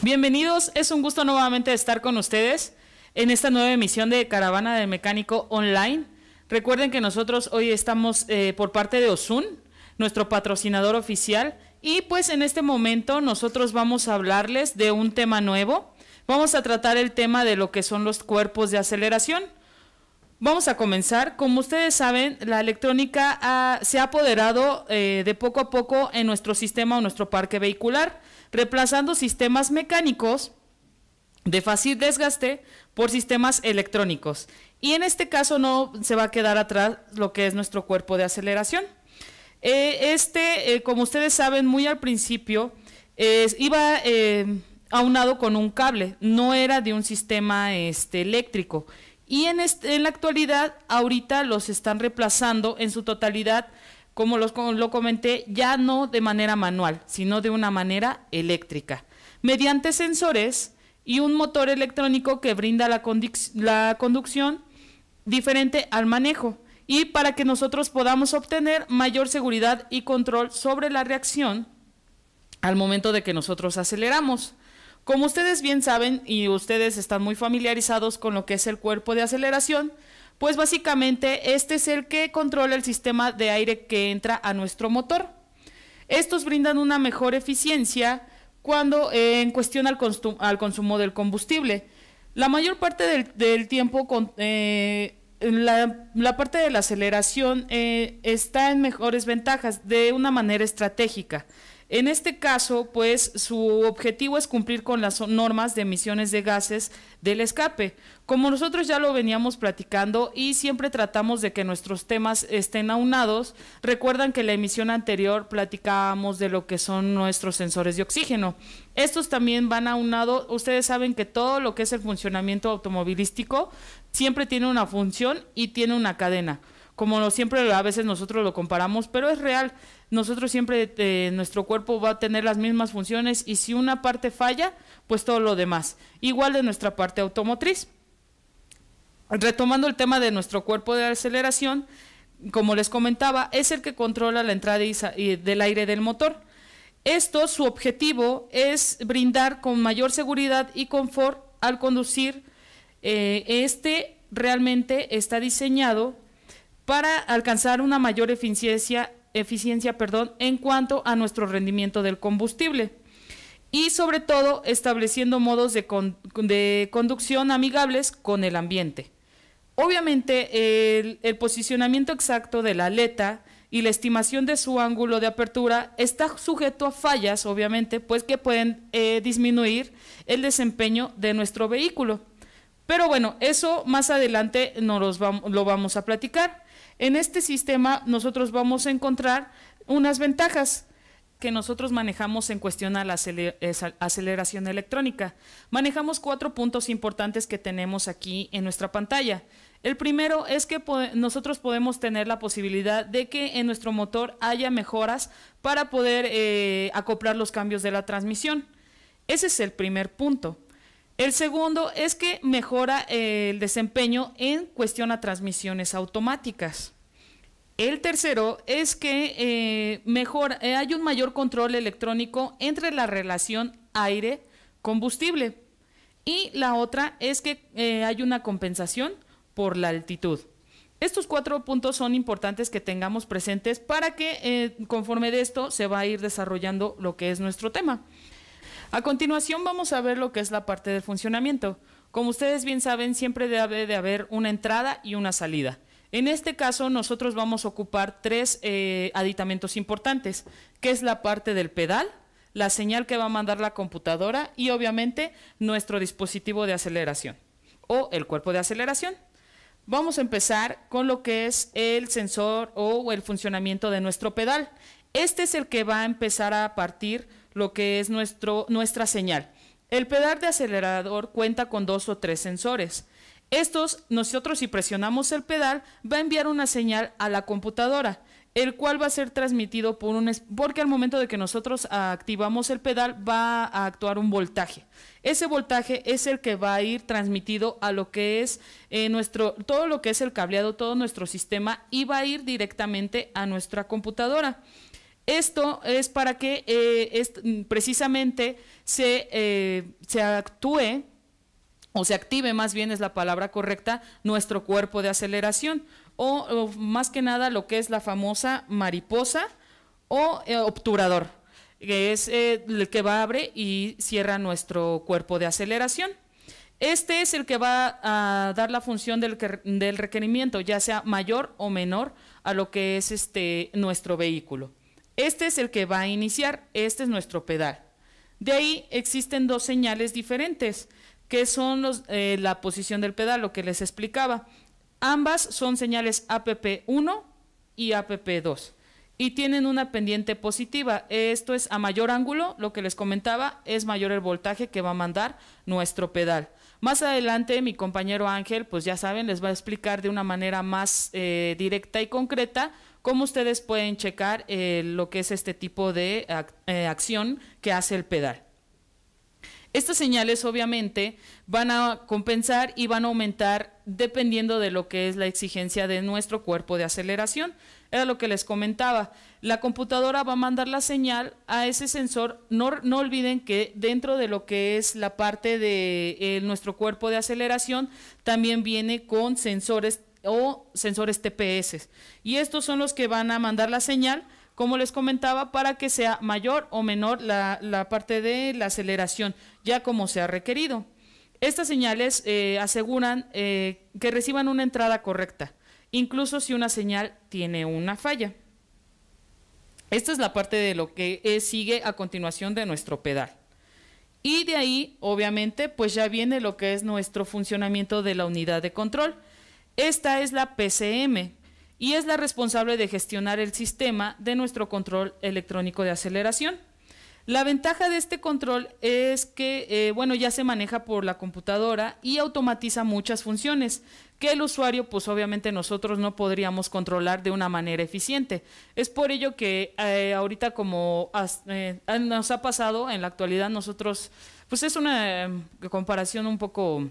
Bienvenidos, es un gusto nuevamente estar con ustedes en esta nueva emisión de Caravana del Mecánico Online. Recuerden que nosotros hoy estamos eh, por parte de Ozun, nuestro patrocinador oficial, y pues en este momento nosotros vamos a hablarles de un tema nuevo. Vamos a tratar el tema de lo que son los cuerpos de aceleración. Vamos a comenzar. Como ustedes saben, la electrónica se ha apoderado eh, de poco a poco en nuestro sistema o nuestro parque vehicular reemplazando sistemas mecánicos de fácil desgaste por sistemas electrónicos. Y en este caso no se va a quedar atrás lo que es nuestro cuerpo de aceleración. Eh, este, eh, como ustedes saben, muy al principio iba eh, aunado con un cable, no era de un sistema este, eléctrico. Y en, en la actualidad, ahorita los están reemplazando en su totalidad como lo comenté, ya no de manera manual, sino de una manera eléctrica, mediante sensores y un motor electrónico que brinda la, la conducción diferente al manejo y para que nosotros podamos obtener mayor seguridad y control sobre la reacción al momento de que nosotros aceleramos. Como ustedes bien saben y ustedes están muy familiarizados con lo que es el cuerpo de aceleración, pues básicamente este es el que controla el sistema de aire que entra a nuestro motor. Estos brindan una mejor eficiencia cuando eh, en cuestión al, consumo del combustible. La mayor parte del, tiempo, eh, la, parte de la aceleración eh, está en mejores ventajas de una manera estratégica. En este caso, pues su objetivo es cumplir con las normas de emisiones de gases del escape. Como nosotros ya lo veníamos platicando y siempre tratamos de que nuestros temas estén aunados, recuerdan que en la emisión anterior platicábamos de lo que son nuestros sensores de oxígeno. Estos también van aunado, ustedes saben que todo lo que es el funcionamiento automovilístico siempre tiene una función y tiene una cadena como siempre a veces nosotros lo comparamos, pero es real. Nosotros siempre, eh, nuestro cuerpo va a tener las mismas funciones y si una parte falla, pues todo lo demás. Igual de nuestra parte automotriz. Retomando el tema de nuestro cuerpo de aceleración, como les comentaba, es el que controla la entrada del aire del motor. Esto, su objetivo es brindar con mayor seguridad y confort al conducir. Eh, este realmente está diseñado para alcanzar una mayor eficiencia, eficiencia perdón, en cuanto a nuestro rendimiento del combustible y sobre todo estableciendo modos de, conducción amigables con el ambiente. Obviamente el, posicionamiento exacto de la aleta y la estimación de su ángulo de apertura está sujeto a fallas, obviamente, pues que pueden eh, disminuir el desempeño de nuestro vehículo. Pero bueno, eso más adelante lo vamos a platicar. En este sistema nosotros vamos a encontrar unas ventajas que nosotros manejamos en cuestión a la aceleración electrónica. Manejamos cuatro puntos importantes que tenemos aquí en nuestra pantalla. El primero es que nosotros podemos tener la posibilidad de que en nuestro motor haya mejoras para poder eh, acoplar los cambios de la transmisión. Ese es el primer punto. El segundo es que mejora eh, el desempeño en cuestión a transmisiones automáticas. El tercero es que eh, mejor, eh, hay un mayor control electrónico entre la relación aire-combustible. Y la otra es que hay una compensación por la altitud. Estos cuatro puntos son importantes que tengamos presentes para que conforme de esto se va a ir desarrollando lo que es nuestro tema. A continuación vamos a ver lo que es la parte de funcionamiento. Como ustedes bien saben, siempre debe de haber una entrada y una salida. En este caso, nosotros vamos a ocupar tres eh, aditamentos importantes, que es la parte del pedal, la señal que va a mandar la computadora y obviamente nuestro dispositivo de aceleración o el cuerpo de aceleración. Vamos a empezar con lo que es el sensor o el funcionamiento de nuestro pedal. Este es el que va a empezar a partir lo que es nuestro, nuestra señal. El pedal de acelerador cuenta con dos o tres sensores. Estos, nosotros si presionamos el pedal, va a enviar una señal a la computadora, el cual va a ser transmitido por un... porque al momento de que nosotros activamos el pedal va a actuar un voltaje. Ese voltaje es el que va a ir transmitido a lo que es eh, nuestro, todo lo que es el cableado, todo nuestro sistema y va a ir directamente a nuestra computadora. Esto es para que eh, precisamente eh, se, actúe o se active más bien es la palabra correcta, nuestro cuerpo de aceleración, o, más que nada lo que es la famosa mariposa o eh, obturador, que es el que va, a abre y cierra nuestro cuerpo de aceleración. Este es el que va a dar la función del, del requerimiento, ya sea mayor o menor a lo que es este, nuestro vehículo. Este es el que va a iniciar, este es nuestro pedal. De ahí existen dos señales diferentes, que son eh, la posición del pedal, lo que les explicaba. Ambas son señales APP1 y APP2 y tienen una pendiente positiva. Esto es a mayor ángulo, lo que les comentaba, es mayor el voltaje que va a mandar nuestro pedal. Más adelante mi compañero Ángel, pues ya saben, les va a explicar de una manera más eh, directa y concreta cómo ustedes pueden checar eh, lo que es este tipo de eh, acción que hace el pedal. Estas señales obviamente van a compensar y van a aumentar dependiendo de lo que es la exigencia de nuestro cuerpo de aceleración. Era lo que les comentaba. La computadora va a mandar la señal a ese sensor. No, no olviden que dentro de lo que es la parte de eh, nuestro cuerpo de aceleración también viene con sensores o sensores TPS. Y estos son los que van a mandar la señal, como les comentaba, para que sea mayor o menor la, parte de la aceleración, ya como sea requerido. Estas señales eh, aseguran eh, que reciban una entrada correcta, incluso si una señal tiene una falla. Esta es la parte de lo que eh, sigue a continuación de nuestro pedal. Y de ahí, obviamente, pues ya viene lo que es nuestro funcionamiento de la unidad de control esta es la PCM y es la responsable de gestionar el sistema de nuestro control electrónico de aceleración. La ventaja de este control es que, eh, bueno, ya se maneja por la computadora y automatiza muchas funciones que el usuario, pues obviamente nosotros no podríamos controlar de una manera eficiente. Es por ello que eh, ahorita como eh, nos ha pasado en la actualidad, nosotros, pues es una comparación un poco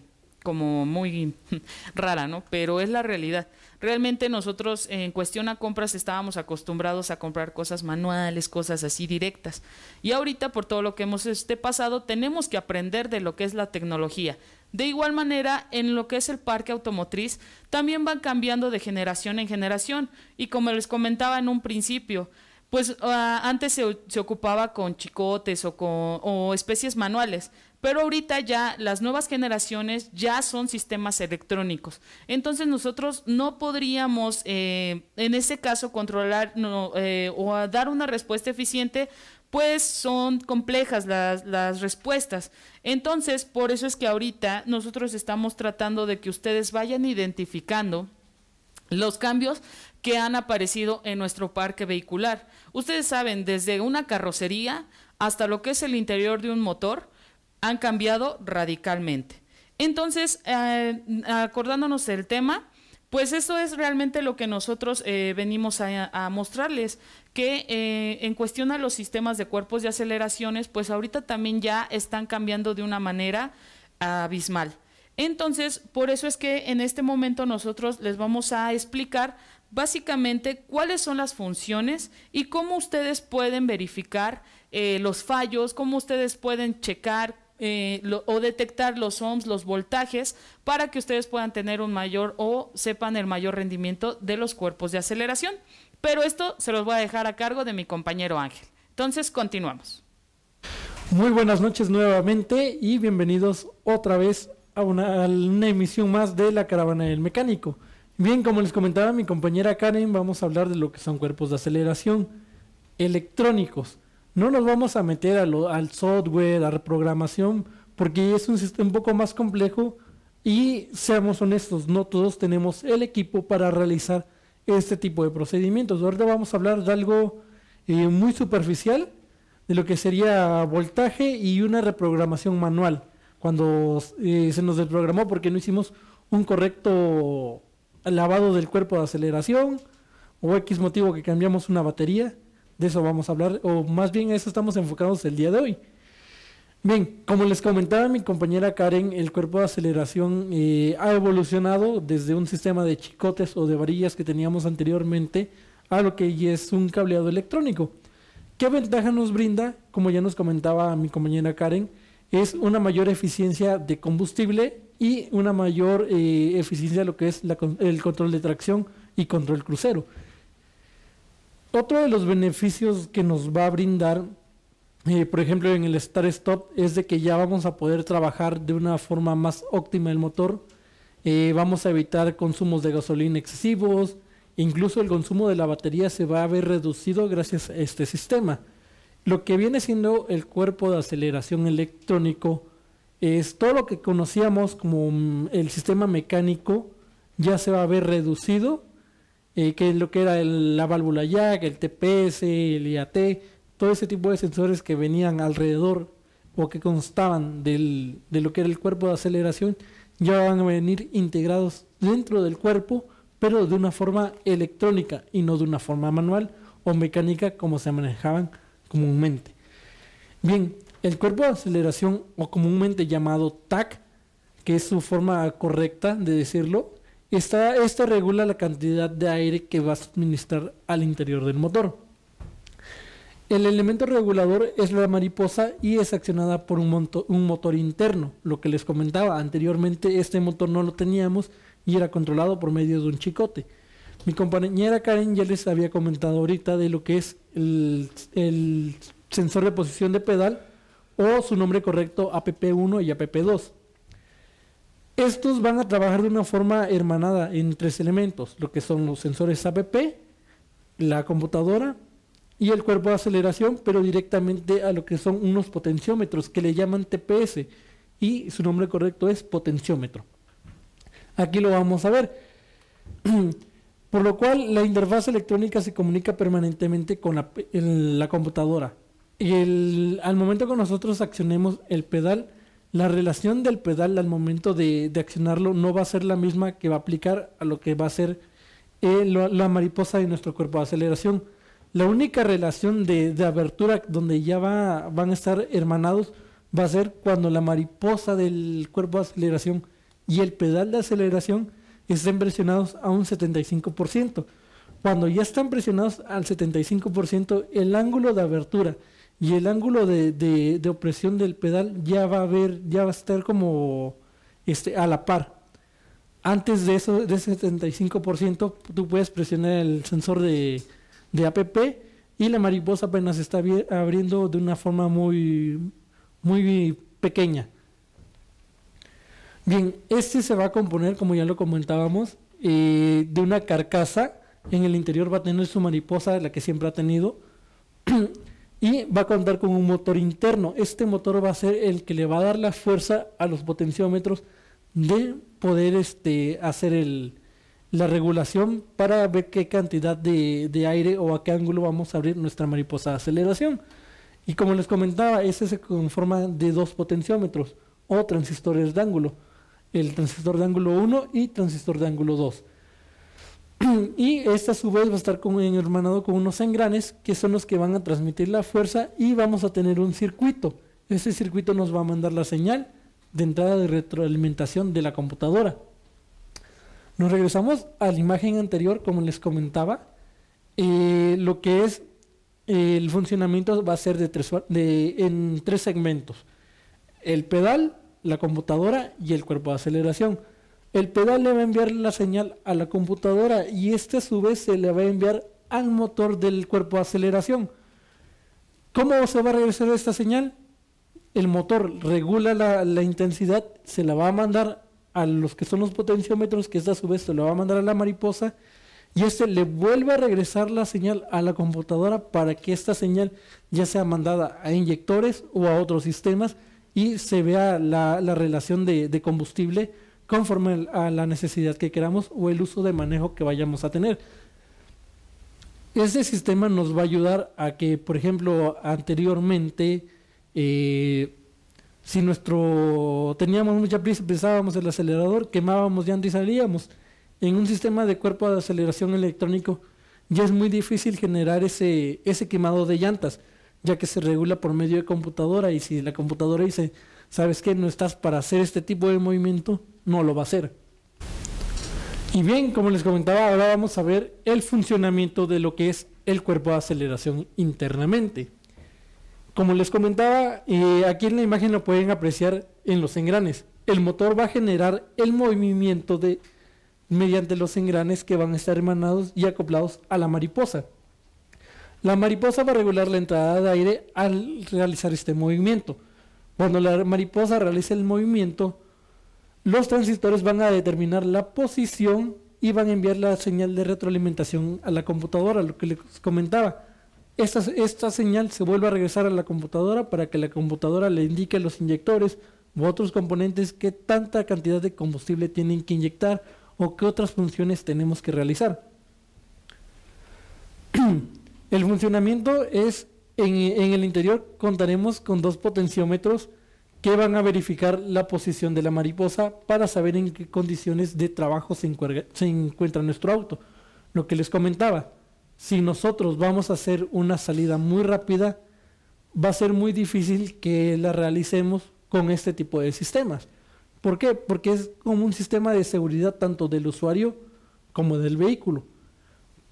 como muy rara, ¿no? Pero es la realidad. Realmente nosotros en cuestión a compras estábamos acostumbrados a comprar cosas manuales, cosas así directas. Y ahorita por todo lo que hemos este pasado tenemos que aprender de lo que es la tecnología. De igual manera, en lo que es el parque automotriz también van cambiando de generación en generación y como les comentaba en un principio, pues ah, antes se, ocupaba con chicotes o especies manuales. Pero ahorita ya las nuevas generaciones ya son sistemas electrónicos. Entonces nosotros no podríamos, eh, en ese caso, controlar eh, o dar una respuesta eficiente pues son complejas las, las, respuestas. Entonces, por eso es que ahorita nosotros estamos tratando de que ustedes vayan identificando los cambios que han aparecido en nuestro parque vehicular. Ustedes saben, desde una carrocería hasta lo que es el interior de un motor, han cambiado radicalmente. Entonces, eh, acordándonos del tema, pues eso es realmente lo que nosotros eh, venimos a, mostrarles, que eh, en cuestión a los sistemas de cuerpos de aceleraciones, pues ahorita también ya están cambiando de una manera abismal. Entonces, por eso es que en este momento nosotros les vamos a explicar básicamente cuáles son las funciones y cómo ustedes pueden verificar los fallos, cómo ustedes pueden checar eh, o detectar los ohms, los voltajes, para que ustedes puedan tener un mayor o sepan el mayor rendimiento de los cuerpos de aceleración. Pero esto se los voy a dejar a cargo de mi compañero Ángel. Entonces, continuamos. Muy buenas noches nuevamente y bienvenidos otra vez a a una emisión más de La Caravana del Mecánico. Bien, como les comentaba mi compañera Karen, vamos a hablar de lo que son cuerpos de aceleración electrónicos. No nos vamos a meter al software, a reprogramación, porque es un sistema un poco más complejo y seamos honestos, no todos tenemos el equipo para realizar este tipo de procedimientos. Ahorita vamos a hablar de algo eh, muy superficial, de lo que sería voltaje y una reprogramación manual, cuando eh, se nos desprogramó porque no hicimos un correcto lavado del cuerpo de aceleración o X motivo que cambiamos una batería. De eso vamos a hablar, o más bien a eso estamos enfocados el día de hoy. Bien, como les comentaba mi compañera Karen, el cuerpo de aceleración eh, ha evolucionado desde un sistema de chicotes o de varillas que teníamos anteriormente a lo que es un cableado electrónico. ¿Qué ventaja nos brinda? Como ya nos comentaba mi compañera Karen, es una mayor eficiencia de combustible y una mayor eh, eficiencia de lo que es el control de tracción y control crucero. Otro de los beneficios que nos va a brindar, eh, por ejemplo, en el start Stop, es de que ya vamos a poder trabajar de una forma más óptima el motor. Eh, vamos a evitar consumos de gasolina excesivos. Incluso el consumo de la batería se va a ver reducido gracias a este sistema. Lo que viene siendo el cuerpo de aceleración electrónico es todo lo que conocíamos como mm, el sistema mecánico ya se va a ver reducido eh, que es lo que era la válvula jack, el TPS, el IAT, todo ese tipo de sensores que venían alrededor o que constaban del, de lo que era el cuerpo de aceleración, ya van a venir integrados dentro del cuerpo, pero de una forma electrónica y no de una forma manual o mecánica como se manejaban comúnmente. Bien, el cuerpo de aceleración o comúnmente llamado TAC, que es su forma correcta de decirlo, esta, regula la cantidad de aire que va a suministrar al interior del motor. El elemento regulador es la mariposa y es accionada por un, motor interno. Lo que les comentaba anteriormente, este motor no lo teníamos y era controlado por medio de un chicote. Mi compañera Karen ya les había comentado ahorita de lo que es el, el sensor de posición de pedal o su nombre correcto APP1 y APP2. Estos van a trabajar de una forma hermanada en tres elementos, lo que son los sensores APP, la computadora y el cuerpo de aceleración, pero directamente a lo que son unos potenciómetros que le llaman TPS y su nombre correcto es potenciómetro. Aquí lo vamos a ver. Por lo cual la interfaz electrónica se comunica permanentemente con la, computadora. y al momento que nosotros accionemos el pedal, la relación del pedal al momento de, accionarlo no va a ser la misma que va a aplicar a lo que va a ser eh, la mariposa de nuestro cuerpo de aceleración. La única relación de, de abertura donde ya va, van a estar hermanados va a ser cuando la mariposa del cuerpo de aceleración y el pedal de aceleración estén presionados a un 75%. Cuando ya están presionados al 75%, el ángulo de abertura y el ángulo de, de, opresión del pedal ya va a ver, ya va a estar como este, a la par. Antes de eso, de ese 75%, tú puedes presionar el sensor de, APP y la mariposa apenas está abriendo de una forma muy, muy pequeña. Bien, este se va a componer, como ya lo comentábamos, eh, de una carcasa. En el interior va a tener su mariposa, la que siempre ha tenido. y va a contar con un motor interno. Este motor va a ser el que le va a dar la fuerza a los potenciómetros de poder este, hacer la regulación para ver qué cantidad de, de, aire o a qué ángulo vamos a abrir nuestra mariposa de aceleración. Y como les comentaba, ese se conforma de dos potenciómetros o transistores de ángulo. El transistor de ángulo 1 y transistor de ángulo 2. y esta a su vez va a estar con, hermanado con unos engranes que son los que van a transmitir la fuerza y vamos a tener un circuito. Ese circuito nos va a mandar la señal de entrada de retroalimentación de la computadora. Nos regresamos a la imagen anterior, como les comentaba, eh, lo que es eh, el funcionamiento va a ser en tres segmentos. El pedal, la computadora y el cuerpo de aceleración. El pedal le va a enviar la señal a la computadora y este a su vez se le va a enviar al motor del cuerpo de aceleración. ¿Cómo se va a regresar esta señal? El motor regula la, intensidad, se la va a mandar a los que son los potenciómetros, que esta a su vez se la va a mandar a la mariposa, y este le vuelve a regresar la señal a la computadora para que esta señal ya sea mandada a inyectores o a otros sistemas y se vea la, relación de, de combustible conforme a la necesidad que queramos o el uso de manejo que vayamos a tener. Ese sistema nos va a ayudar a que, por ejemplo, anteriormente, eh, si nuestro teníamos mucha prisa, empezábamos el acelerador, quemábamos llantas y salíamos. En un sistema de cuerpo de aceleración electrónico ya es muy difícil generar ese, ese quemado de llantas, ya que se regula por medio de computadora y si la computadora dice, ¿sabes qué? No estás para hacer este tipo de movimiento, no lo va a hacer. Y bien, como les comentaba, ahora vamos a ver el funcionamiento de lo que es el cuerpo de aceleración internamente. Como les comentaba, eh, aquí en la imagen lo pueden apreciar en los engranes. El motor va a generar el movimiento de, mediante los engranes que van a estar emanados y acoplados a la mariposa. La mariposa va a regular la entrada de aire al realizar este movimiento. Cuando la mariposa realiza el movimiento, los transistores van a determinar la posición y van a enviar la señal de retroalimentación a la computadora, lo que les comentaba. Esta, señal se vuelve a regresar a la computadora para que la computadora le indique a los inyectores u otros componentes qué tanta cantidad de combustible tienen que inyectar o qué otras funciones tenemos que realizar. El funcionamiento es, en, el interior contaremos con dos potenciómetros que van a verificar la posición de la mariposa para saber en qué condiciones de trabajo se, encuentra nuestro auto. Lo que les comentaba, si nosotros vamos a hacer una salida muy rápida, va a ser muy difícil que la realicemos con este tipo de sistemas. ¿Por qué? Porque es como un sistema de seguridad tanto del usuario como del vehículo.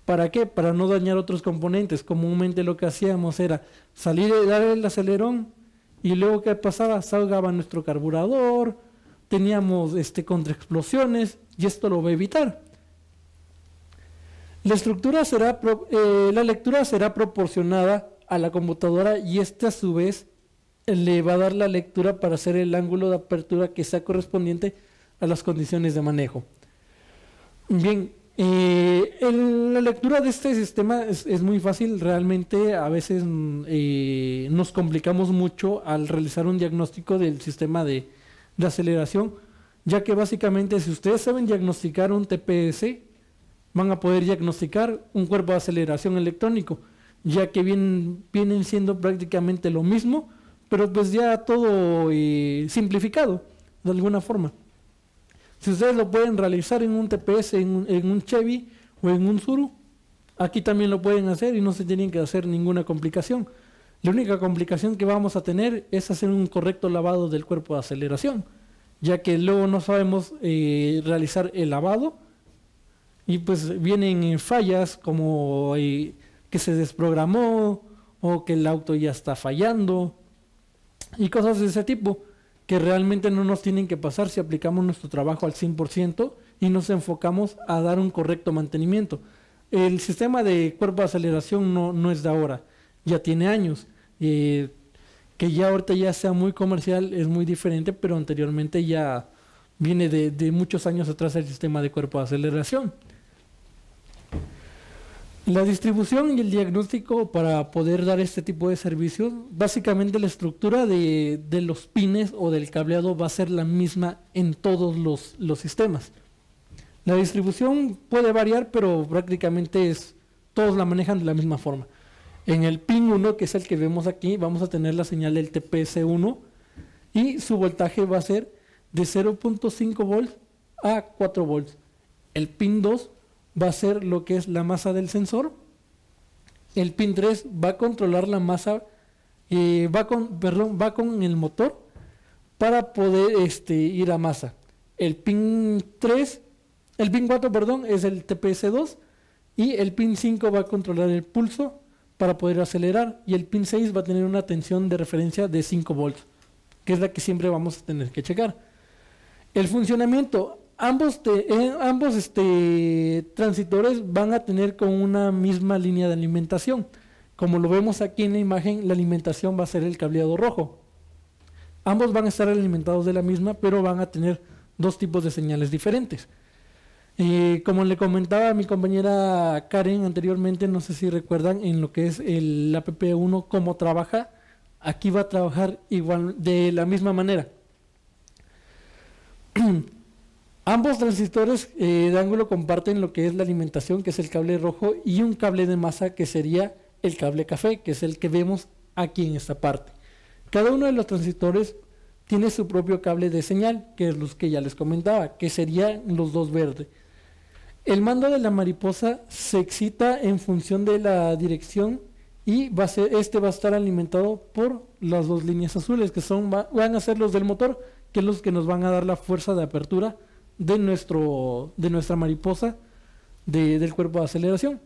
¿Para qué? Para no dañar otros componentes. Comúnmente lo que hacíamos era salir, y dar el acelerón, y luego, ¿qué pasaba? Salgaba nuestro carburador, teníamos este, contraexplosiones, y esto lo va a evitar. La, estructura será eh, la lectura será proporcionada a la computadora y este a su vez le va a dar la lectura para hacer el ángulo de apertura que sea correspondiente a las condiciones de manejo. Bien, eh, la lectura de este sistema es, muy fácil, realmente a veces mm, eh, nos complicamos mucho al realizar un diagnóstico del sistema de, aceleración, ya que básicamente si ustedes saben diagnosticar un TPS, van a poder diagnosticar un cuerpo de aceleración electrónico, ya que vienen, siendo prácticamente lo mismo, pero pues ya todo eh, simplificado de alguna forma. Si ustedes lo pueden realizar en un TPS, en un, en Chevy o en un Zuru, aquí también lo pueden hacer y no se tienen que hacer ninguna complicación. La única complicación que vamos a tener es hacer un correcto lavado del cuerpo de aceleración, ya que luego no sabemos eh, realizar el lavado y pues vienen eh, fallas como eh, que se desprogramó o que el auto ya está fallando y cosas de ese tipo que realmente no nos tienen que pasar si aplicamos nuestro trabajo al 100% y nos enfocamos a dar un correcto mantenimiento. El sistema de cuerpo de aceleración no, no es de ahora, ya tiene años. Eh, que ya ahorita ya sea muy comercial es muy diferente, pero anteriormente ya viene de muchos años atrás el sistema de cuerpo de aceleración. La distribución y el diagnóstico para poder dar este tipo de servicios, básicamente la estructura de, los pines o del cableado va a ser la misma en todos los, sistemas. La distribución puede variar, pero prácticamente es, todos la manejan de la misma forma. En el pin 1, que es el que vemos aquí, vamos a tener la señal del TPS1 y su voltaje va a ser de 0.5 volts a 4 volts. El pin 2 va a ser lo que es la masa del sensor. El pin 3 va a controlar la masa, y eh, va, con, el motor para poder este, ir a masa. El pin 3, el pin 4, perdón, es el TPS2 y el pin 5 va a controlar el pulso para poder acelerar y el pin 6 va a tener una tensión de referencia de 5 volts, que es la que siempre vamos a tener que checar. El funcionamiento, ambos, eh, ambos este, transitores van a tener con una misma línea de alimentación. Como lo vemos aquí en la imagen, la alimentación va a ser el cableado rojo. Ambos van a estar alimentados de la misma, pero van a tener dos tipos de señales diferentes. Eh, como le comentaba a mi compañera Karen anteriormente, no sé si recuerdan en lo que es el APP1 cómo trabaja, aquí va a trabajar igual de la misma manera. Ambos transistores eh, de ángulo comparten lo que es la alimentación, que es el cable rojo, y un cable de masa, que sería el cable café, que es el que vemos aquí en esta parte. Cada uno de los transistores tiene su propio cable de señal, que es los que ya les comentaba, que serían los dos verdes. El mando de la mariposa se excita en función de la dirección y este va a estar alimentado por las dos líneas azules, que son, van a ser los del motor, que es los que nos van a dar la fuerza de apertura de, nuestro, de nuestra mariposa de, del cuerpo de aceleración.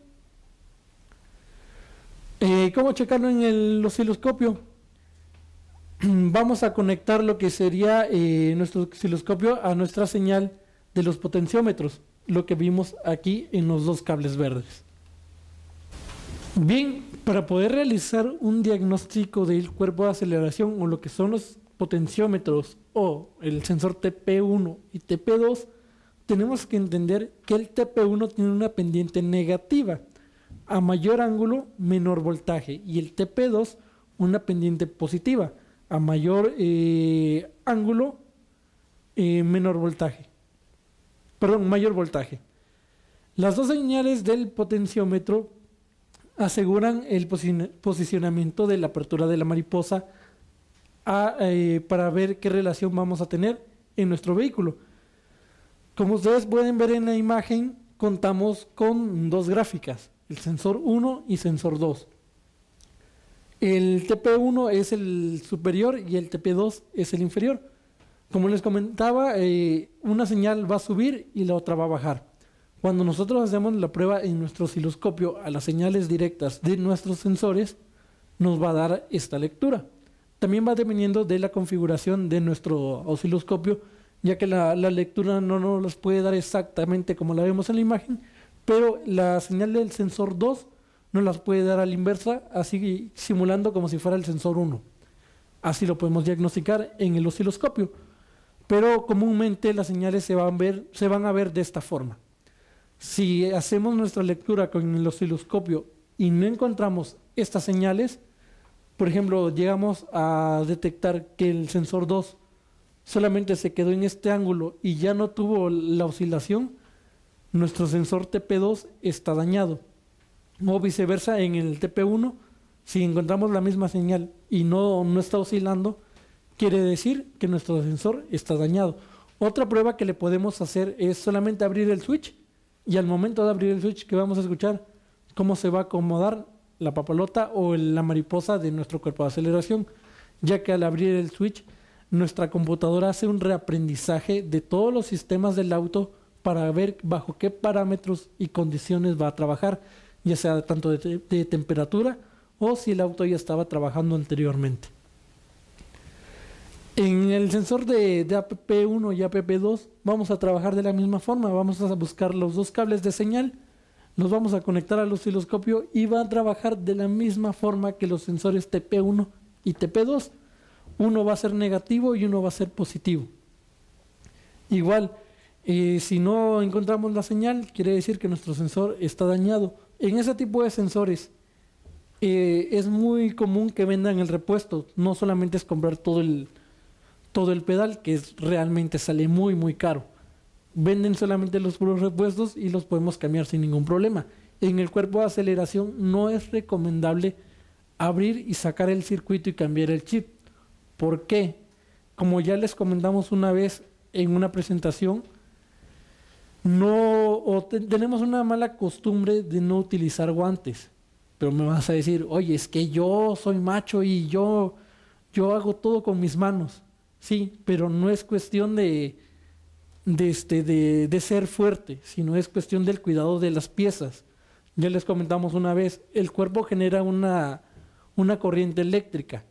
Eh, ¿Cómo checarlo en el osciloscopio? Vamos a conectar lo que sería eh, nuestro osciloscopio a nuestra señal de los potenciómetros, lo que vimos aquí en los dos cables verdes. Bien, para poder realizar un diagnóstico del cuerpo de aceleración o lo que son los potenciómetros o el sensor TP1 y TP2, tenemos que entender que el TP1 tiene una pendiente negativa. A mayor ángulo, menor voltaje. Y el TP2, una pendiente positiva. A mayor eh, ángulo, eh, menor voltaje. Perdón, mayor voltaje. Las dos señales del potenciómetro aseguran el posicionamiento de la apertura de la mariposa eh, para ver qué relación vamos a tener en nuestro vehículo. Como ustedes pueden ver en la imagen, contamos con dos gráficas, el sensor 1 y sensor 2. El TP1 es el superior y el TP2 es el inferior. Como les comentaba, eh, una señal va a subir y la otra va a bajar. Cuando nosotros hacemos la prueba en nuestro osciloscopio a las señales directas de nuestros sensores, nos va a dar esta lectura. También va dependiendo de la configuración de nuestro osciloscopio, ya que la, lectura no nos puede dar exactamente como la vemos en la imagen, pero la señal del sensor 2 nos las puede dar a la inversa, así simulando como si fuera el sensor 1. Así lo podemos diagnosticar en el osciloscopio, pero comúnmente las señales se van a ver de esta forma. Si hacemos nuestra lectura con el osciloscopio y no encontramos estas señales, por ejemplo, llegamos a detectar que el sensor 2 solamente se quedó en este ángulo y ya no tuvo la oscilación, nuestro sensor TP2 está dañado. O viceversa, en el TP1, si encontramos la misma señal y no, no está oscilando, quiere decir que nuestro sensor está dañado. Otra prueba que le podemos hacer es solamente abrir el switch y al momento de abrir el switch que vamos a escuchar cómo se va a acomodar la papalota o la mariposa de nuestro cuerpo de aceleración, ya que al abrir el switch, nuestra computadora hace un reaprendizaje de todos los sistemas del auto para ver bajo qué parámetros y condiciones va a trabajar, ya sea tanto de, temperatura o si el auto ya estaba trabajando anteriormente. En el sensor de, de APP1 y APP2 vamos a trabajar de la misma forma, vamos a buscar los dos cables de señal nos vamos a conectar al osciloscopio y va a trabajar de la misma forma que los sensores TP1 y TP2. Uno va a ser negativo y uno va a ser positivo. Igual, eh, si no encontramos la señal, quiere decir que nuestro sensor está dañado. En ese tipo de sensores eh, es muy común que vendan el repuesto. No solamente es comprar todo el, todo el pedal, que realmente sale muy, muy caro venden solamente los puros repuestos y los podemos cambiar sin ningún problema. En el cuerpo de aceleración no es recomendable abrir y sacar el circuito y cambiar el chip. ¿Por qué? Como ya les comentamos una vez en una presentación, no tenemos una mala costumbre de no utilizar guantes. Pero me vas a decir, oye, es que yo soy macho y yo, yo hago todo con mis manos. Sí, pero no es cuestión de, de, este, de, de ser fuerte, sino es cuestión del cuidado de las piezas. Ya les comentamos una vez, el cuerpo genera una, una corriente eléctrica.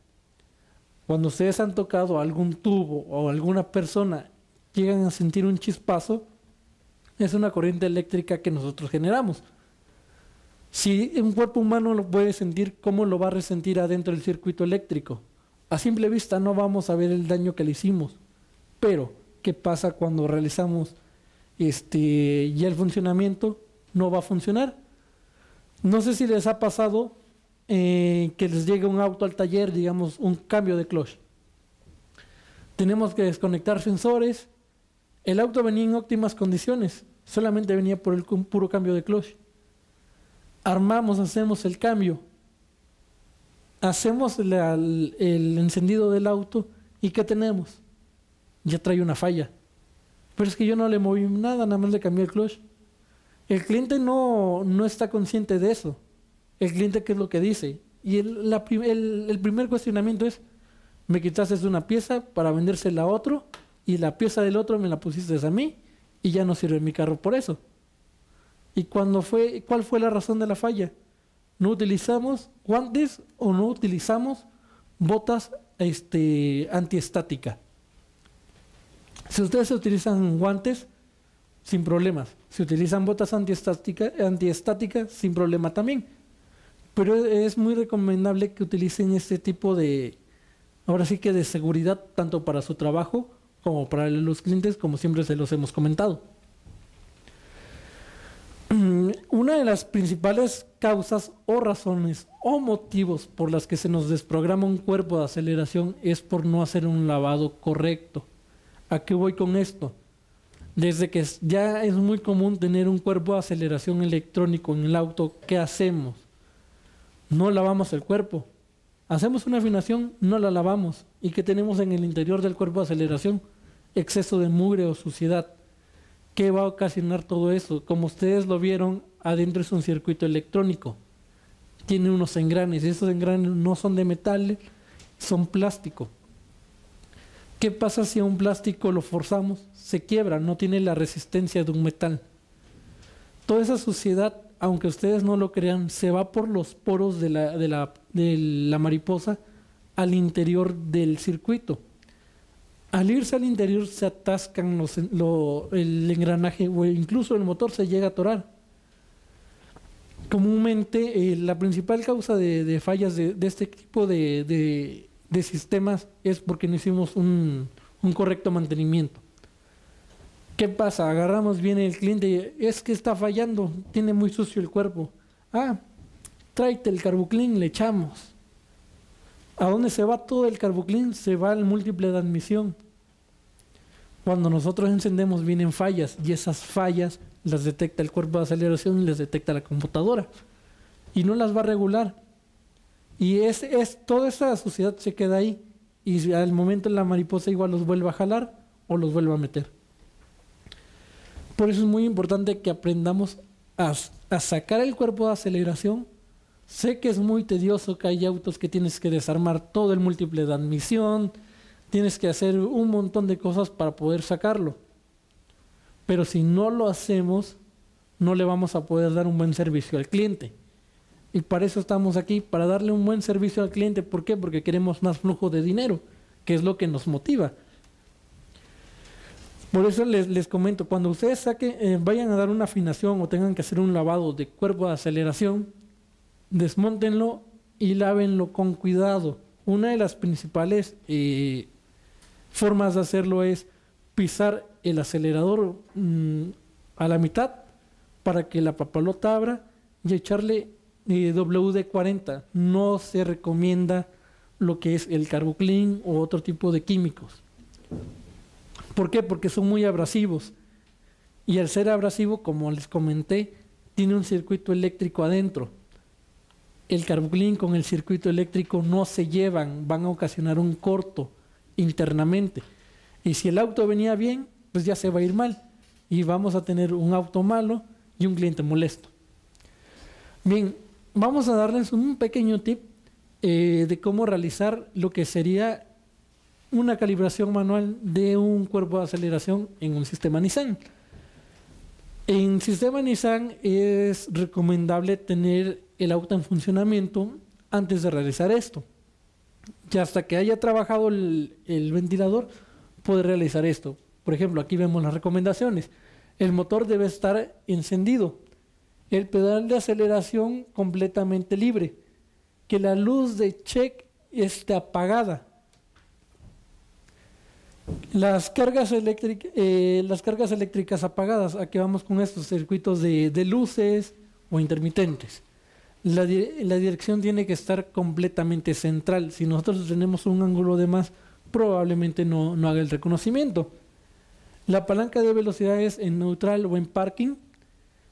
Cuando ustedes han tocado algún tubo o alguna persona, llegan a sentir un chispazo, es una corriente eléctrica que nosotros generamos. Si un cuerpo humano lo puede sentir, ¿cómo lo va a resentir adentro del circuito eléctrico? A simple vista no vamos a ver el daño que le hicimos, pero qué pasa cuando realizamos este, ya el funcionamiento no va a funcionar. No sé si les ha pasado eh, que les llegue un auto al taller, digamos, un cambio de clutch. Tenemos que desconectar sensores. El auto venía en óptimas condiciones, solamente venía por el puro cambio de clutch. Armamos, hacemos el cambio, hacemos el encendido del auto y ¿qué tenemos? ya trae una falla. Pero es que yo no le moví nada, nada más le cambié el clutch. El cliente no, está consciente de eso. El cliente, ¿qué es lo que dice? Y el, primer cuestionamiento es, me quitaste una pieza para vendérsela a otro y la pieza del otro me la pusiste a mí y ya no sirve mi carro por eso. ¿Y cuando fue, cuál fue la razón de la falla? No utilizamos guantes o no utilizamos botas este, antiestática. Si ustedes utilizan guantes, sin problemas. Si utilizan botas antiestáticas, sin problema también. Pero es muy recomendable que utilicen este tipo de, ahora sí que de seguridad, tanto para su trabajo como para los clientes, como siempre se los hemos comentado. Mm, una de las principales causas o razones o motivos por las que se nos desprograma un cuerpo de aceleración es por no hacer un lavado correcto. ¿A qué voy con esto? Desde que ya es muy común tener un cuerpo de aceleración electrónico en el auto, ¿qué hacemos? No lavamos el cuerpo. Hacemos una afinación, no la lavamos. ¿Y qué tenemos en el interior del cuerpo de aceleración? Exceso de mugre o suciedad. ¿Qué va a ocasionar todo eso? Como ustedes lo vieron, adentro es un circuito electrónico. Tiene unos engranes y esos engranes no son de metal, son plástico. ¿Qué pasa si a un plástico lo forzamos? Se quiebra, no tiene la resistencia de un metal. Toda esa suciedad, aunque ustedes no lo crean, se va por los poros de la, mariposa al interior del circuito. Al irse al interior se atascan los, el engranaje o incluso el motor se llega a atorar. Comúnmente eh, la principal causa de, fallas de este tipo de, de sistemas es porque no hicimos un, correcto mantenimiento. ¿Qué pasa? Agarramos bien el cliente, es que está fallando, tiene muy sucio el cuerpo. Ah, tráete el carbuclín, le echamos. ¿A dónde se va todo el carbuclín? Se va al múltiple de admisión. Cuando nosotros encendemos vienen fallas y esas fallas las detecta el cuerpo de aceleración y las detecta la computadora. Y no las va a regular y es, es, toda esa suciedad se queda ahí. Y al momento la mariposa igual los vuelve a jalar o los vuelve a meter. Por eso es muy importante que aprendamos a, a sacar el cuerpo de aceleración. Sé que es muy tedioso que hay autos que tienes que desarmar todo el múltiple de admisión, tienes que hacer un montón de cosas para poder sacarlo. Pero si no lo hacemos, no le vamos a poder dar un buen servicio al cliente. Y para eso estamos aquí, para darle un buen servicio al cliente. ¿Por qué? Porque queremos más flujo de dinero, que es lo que nos motiva. Por eso les, comento, cuando ustedes saquen, eh, vayan a dar una afinación o tengan que hacer un lavado de cuerpo de aceleración, desmontenlo y lávenlo con cuidado. Una de las principales eh, formas de hacerlo es pisar el acelerador mm, a la mitad para que la papalota abra y echarle eh, WD-40. No se recomienda lo que es el carboclin o otro tipo de químicos. ¿Por qué? Porque son muy abrasivos. Y al ser abrasivo, como les comenté, tiene un circuito eléctrico adentro. El carboclin con el circuito eléctrico no se llevan, van a ocasionar un corto internamente. Y si el auto venía bien, pues ya se va a ir mal. Y vamos a tener un auto malo y un cliente molesto. Bien, vamos a darles un pequeño tip eh, de cómo realizar lo que sería una calibración manual de un cuerpo de aceleración en un sistema Nissan. En sistema Nissan es recomendable tener el auto en funcionamiento antes de realizar esto. Ya hasta que haya trabajado el ventilador, puede realizar esto. Por ejemplo, aquí vemos las recomendaciones. El motor debe estar encendido el pedal de aceleración completamente libre, que la luz de check esté apagada. Las cargas, eh, eléctricas, apagadas, ¿a vamos con estos circuitos de, luces o intermitentes? La, dirección tiene que estar completamente central. Si nosotros tenemos un ángulo de más, probablemente no, haga el reconocimiento. La palanca de velocidades en neutral o en parking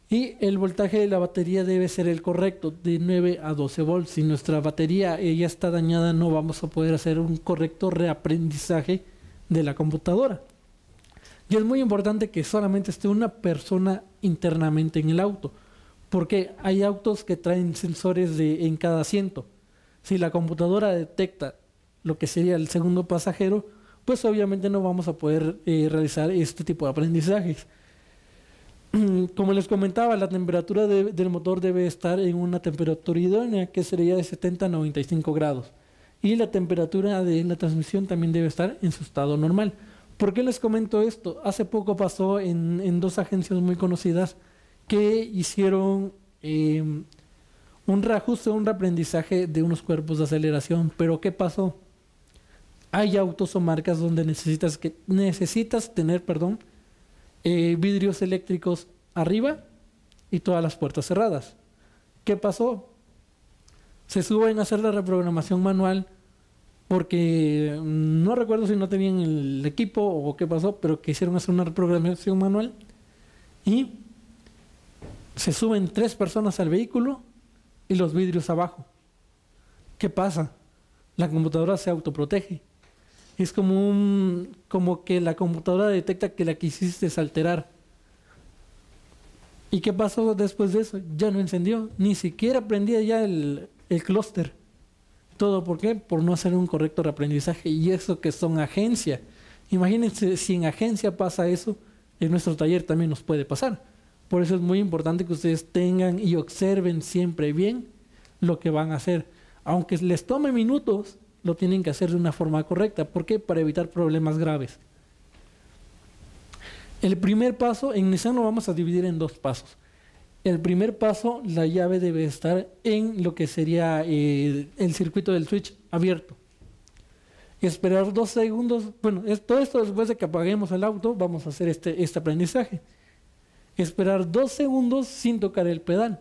y el voltaje de la batería debe ser el correcto, de 9 a 12 volts. Si nuestra batería ya está dañada, no vamos a poder hacer un correcto reaprendizaje de la computadora. Y es muy importante que solamente esté una persona internamente en el auto, porque hay autos que traen sensores de, en cada asiento. Si la computadora detecta lo que sería el segundo pasajero, pues obviamente no vamos a poder eh, realizar este tipo de aprendizajes. Mm, como les comentaba, la temperatura del motor debe estar en una temperatura idónea, que sería de 70 a 95 grados. Y la temperatura de la transmisión también debe estar en su estado normal. ¿Por qué les comento esto? Hace poco pasó en, dos agencias muy conocidas que hicieron em, un reajuste, un reaprendizaje de unos cuerpos de aceleración. Pero ¿qué pasó? Hay autos o marcas donde necesitas, que, necesitas tener, perdón, eh, vidrios eléctricos arriba y todas las puertas cerradas. ¿Qué pasó? Se suben a hacer la reprogramación manual porque mm, no recuerdo si no tenían el equipo o qué pasó, pero quisieron hacer una reprogramación manual y se suben tres personas al vehículo y los vidrios abajo. ¿Qué pasa? La computadora se autoprotege es como un, como que la computadora detecta que la quisiste alterar. ¿Y qué pasó después de eso? Ya no encendió, ni siquiera prendía ya el, el clúster. ¿Todo por qué? Por no hacer un correcto reaprendizaje. Y eso que son agencia. Imagínense si en agencia pasa eso, en nuestro taller también nos puede pasar. Por eso es muy importante que ustedes tengan y observen siempre bien lo que van a hacer. Aunque les tome minutos, lo tienen que hacer de una forma correcta. ¿Por qué? Para evitar problemas graves. El primer paso, en Nissan lo vamos a dividir en dos pasos. El primer paso, la llave debe estar en lo que sería eh, el circuito del switch abierto. Esperar dos segundos, bueno, todo esto después de que apaguemos el auto, vamos a hacer este, este aprendizaje. Esperar dos segundos sin tocar el pedal.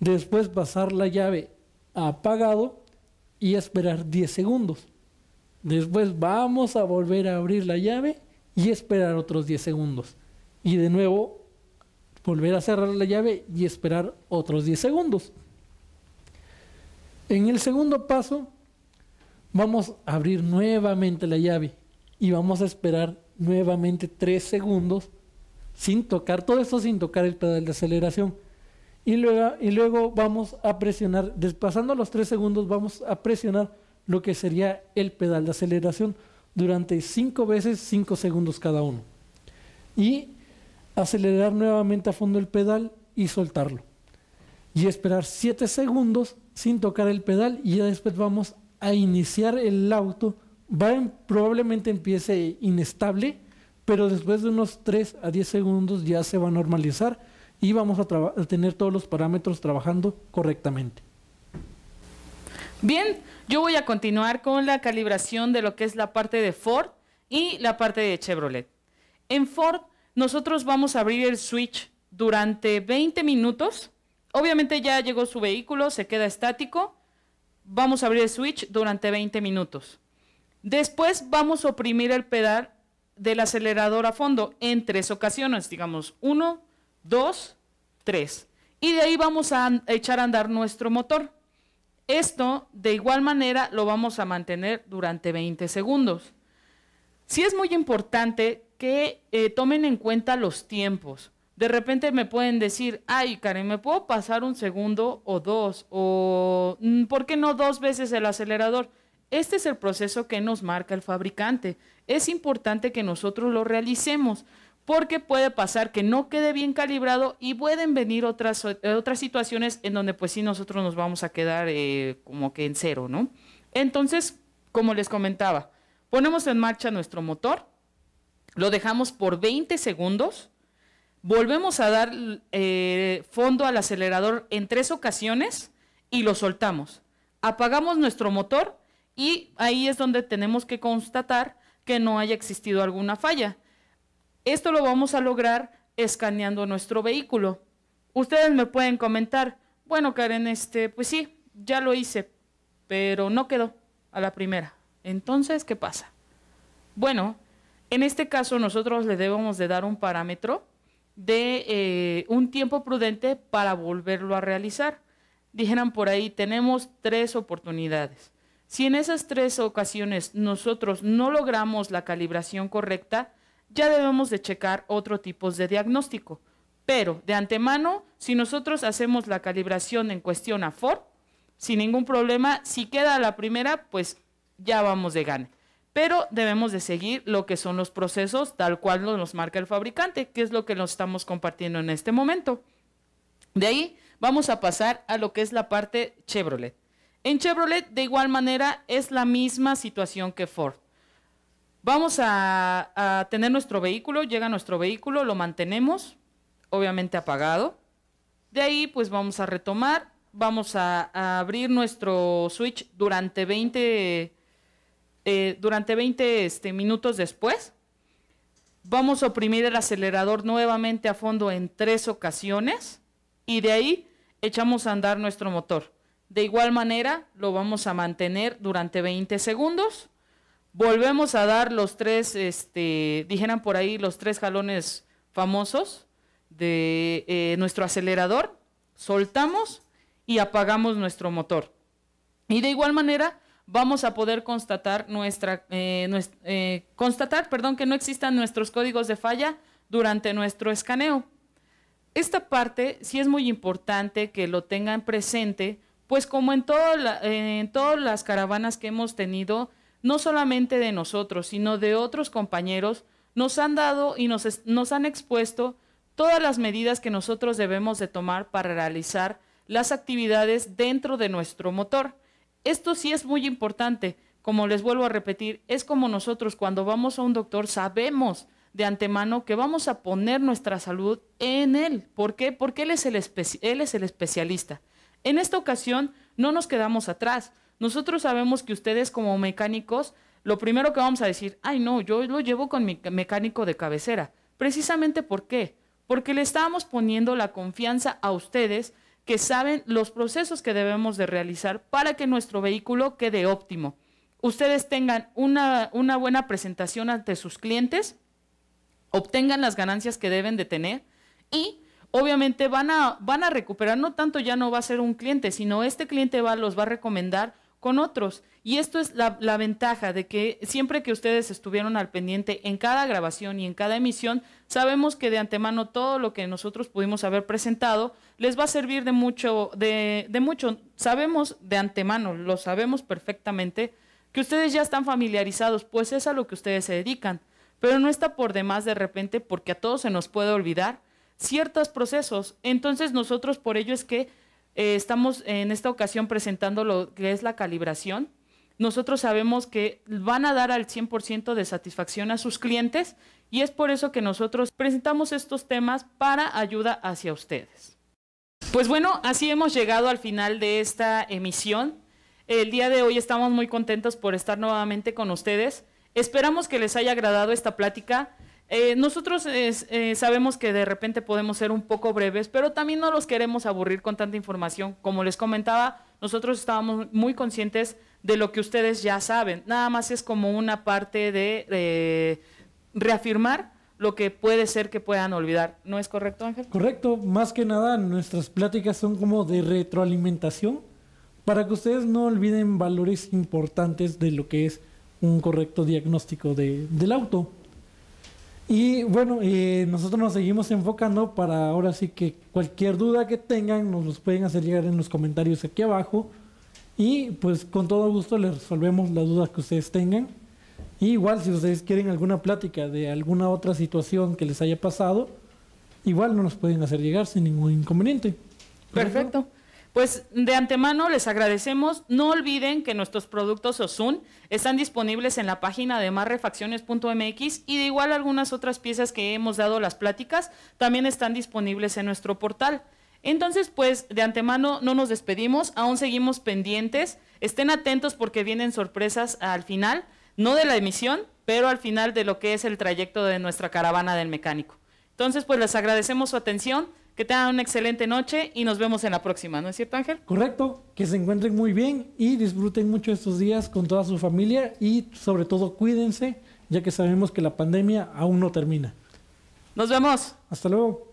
Después pasar la llave apagado y esperar 10 segundos. Después vamos a volver a abrir la llave y esperar otros 10 segundos. Y de nuevo volver a cerrar la llave y esperar otros 10 segundos. En el segundo paso vamos a abrir nuevamente la llave y vamos a esperar nuevamente 3 segundos sin tocar todo esto, sin tocar el pedal de aceleración y luego, vamos a presionar, pasando los 3 segundos, vamos a presionar lo que sería el pedal de aceleración durante 5 veces 5 segundos cada uno. Y acelerar nuevamente a fondo el pedal y soltarlo. Y esperar 7 segundos sin tocar el pedal y ya después vamos a iniciar el auto. Va probablemente empiece inestable, pero después de unos 3 a 10 segundos ya se va a normalizar y vamos a, tener todos los parámetros trabajando correctamente. Bien, yo voy a continuar con la calibración de lo que es la parte de Ford y la parte de Chevrolet. En Ford nosotros vamos a abrir el switch durante 20 minutos. Obviamente ya llegó su vehículo, se queda estático. Vamos a abrir el switch durante 20 minutos. Después vamos a oprimir el pedal del acelerador a fondo en tres ocasiones, digamos, uno, dos, tres Y de ahí vamos a echar a andar nuestro motor. Esto de igual manera lo vamos a mantener durante 20 segundos. Sí es muy importante que eh, tomen en cuenta los tiempos. De repente me pueden decir, ay Karen, ¿me puedo pasar un segundo o dos? O mm, ¿por qué no dos veces el acelerador? Este es el proceso que nos marca el fabricante. Es importante que nosotros lo realicemos porque puede pasar que no quede bien calibrado y pueden venir otras, eh, otras situaciones en donde pues sí nosotros nos vamos a quedar eh, como que en cero, ¿no? Entonces, como les comentaba, ponemos en marcha nuestro motor, lo dejamos por 20 segundos, volvemos a dar eh, fondo al acelerador en tres ocasiones y lo soltamos. Apagamos nuestro motor y ahí es donde tenemos que constatar que no haya existido alguna falla. Esto lo vamos a lograr escaneando nuestro vehículo. Ustedes me pueden comentar, bueno Karen, este, pues sí, ya lo hice, pero no quedó a la primera. Entonces, ¿qué pasa? Bueno, en este caso nosotros le debemos de dar un parámetro de eh, un tiempo prudente para volverlo a realizar. Dijeran por ahí, tenemos tres oportunidades. Si en esas tres ocasiones nosotros no logramos la calibración correcta, ya debemos de checar otro tipo de diagnóstico. Pero de antemano, si nosotros hacemos la calibración en cuestión a Ford, sin ningún problema, si queda la primera, pues ya vamos de gana. Pero debemos de seguir lo que son los procesos tal cual nos marca el fabricante, que es lo que nos estamos compartiendo en este momento. De ahí vamos a pasar a lo que es la parte Chevrolet. En Chevrolet, de igual manera, es la misma situación que Ford. Vamos a, tener nuestro vehículo, llega nuestro vehículo, lo mantenemos, obviamente apagado. De ahí pues vamos a retomar, vamos a, abrir nuestro switch durante 20, eh, durante 20 este, minutos después. Vamos a oprimir el acelerador nuevamente a fondo en tres ocasiones y de ahí echamos a andar nuestro motor. De igual manera lo vamos a mantener durante 20 segundos Volvemos a dar los tres, este, dijeran por ahí, los tres jalones famosos de eh, nuestro acelerador, soltamos y apagamos nuestro motor. Y de igual manera vamos a poder constatar, nuestra, eh, eh, constatar perdón, que no existan nuestros códigos de falla durante nuestro escaneo. Esta parte sí es muy importante que lo tengan presente, pues como en todas las caravanas que hemos tenido, no solamente de nosotros, sino de otros compañeros, nos han dado y nos, han expuesto todas las medidas que nosotros debemos de tomar para realizar las actividades dentro de nuestro motor. Esto sí es muy importante, como les vuelvo a repetir, es como nosotros cuando vamos a un doctor sabemos de antemano que vamos a poner nuestra salud en él. ¿Por qué? Porque él es el especialista. En esta ocasión no nos quedamos atrás. Nosotros sabemos que ustedes como mecánicos, lo primero que vamos a decir, ay no, yo lo llevo con mi mecánico de cabecera. Precisamente por qué? Porque le estábamos poniendo la confianza a ustedes que saben los procesos que debemos de realizar para que nuestro vehículo quede óptimo. Ustedes tengan una, una buena presentación ante sus clientes, obtengan las ganancias que deben de tener y obviamente van a, van a recuperar, no tanto ya no va a ser un cliente, sino este cliente va, los va a recomendar con otros. Y esto es la, ventaja de que siempre que ustedes estuvieron al pendiente en cada grabación y en cada emisión, sabemos que de antemano todo lo que nosotros pudimos haber presentado les va a servir de mucho, de mucho. Sabemos de antemano, lo sabemos perfectamente, que ustedes ya están familiarizados, pues es a lo que ustedes se dedican. Pero no está por demás de repente, porque a todos se nos puede olvidar ciertos procesos. Entonces nosotros por ello es que eh, estamos en esta ocasión presentando lo que es la calibración. Nosotros sabemos que van a dar al 100% de satisfacción a sus clientes y es por eso que nosotros presentamos estos temas para ayuda hacia ustedes. Pues bueno, así hemos llegado al final de esta emisión. El día de hoy estamos muy contentos por estar nuevamente con ustedes. Esperamos que les haya agradado esta plática. Eh, nosotros eh, sabemos que de repente podemos ser un poco breves, pero también no los queremos aburrir con tanta información. Como les comentaba, nosotros estábamos muy conscientes de lo que ustedes ya saben. Nada más es como una parte de eh, reafirmar lo que puede ser que puedan olvidar. ¿No es correcto, Ángel? Correcto. Más que nada, nuestras pláticas son como de retroalimentación para que ustedes no olviden valores importantes de lo que es un correcto diagnóstico de, del auto. Y bueno, eh, nosotros nos seguimos enfocando para ahora sí que cualquier duda que tengan nos los pueden hacer llegar en los comentarios aquí abajo. Y pues con todo gusto les resolvemos las dudas que ustedes tengan. igual si ustedes quieren alguna plática de alguna otra situación que les haya pasado, igual no nos pueden hacer llegar sin ningún inconveniente. Perfecto. Pues de antemano les agradecemos. No olviden que nuestros productos OZUN están disponibles en la página de marrefacciones.mx y de igual algunas otras piezas que hemos dado las pláticas también están disponibles en nuestro portal. Entonces, pues de antemano no nos despedimos, aún seguimos pendientes. Estén atentos porque vienen sorpresas al final, no de la emisión, pero al final de lo que es el trayecto de nuestra caravana del mecánico. Entonces, pues les agradecemos su atención. Que tengan una excelente noche y nos vemos en la próxima, ¿no es cierto, Ángel? Correcto, que se encuentren muy bien y disfruten mucho estos días con toda su familia y sobre todo cuídense, ya que sabemos que la pandemia aún no termina. Nos vemos. Hasta luego.